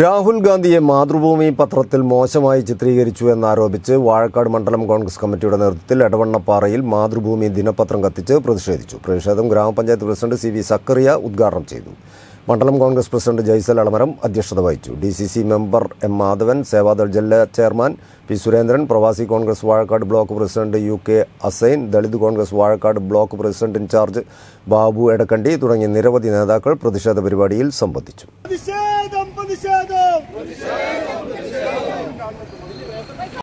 രാഹുൽ ഗാന്ധിയെ മാതൃഭൂമി പത്രത്തിൽ മോശമായി ചിത്രീകരിച്ചു എന്നാരോപിച്ച് വാഴക്കാട് മണ്ഡലം കോൺഗ്രസ് കമ്മിറ്റിയുടെ നേതൃത്വത്തിൽ എടവണ്ണപ്പാറയിൽ മാതൃഭൂമി ദിനപത്രം കത്തിച്ച് പ്രതിഷേധിച്ചു പ്രതിഷേധം ഗ്രാമപഞ്ചായത്ത് പ്രസിഡന്റ് സി വി സക്കറിയ ഉദ്ഘാടനം ചെയ്തു മണ്ഡലം കോൺഗ്രസ് പ്രസിഡന്റ് ജയ്സൽ അളമരം അധ്യക്ഷത വഹിച്ചു D C C member M Madhavan Sevadal ജില്ലാ ചെയർമാൻ പി സുരേന്ദ്രൻ പ്രവാസി Congress Vazhakkad block president U K Assain Dalit Congress Vazhakkad block president incharge Babu Edakkandi തുടങ്ങിയ നിരവധി നേതാക്കൾ പ്രതിഷേധ പരിപാടിയിൽ സംബന്ധിച്ചു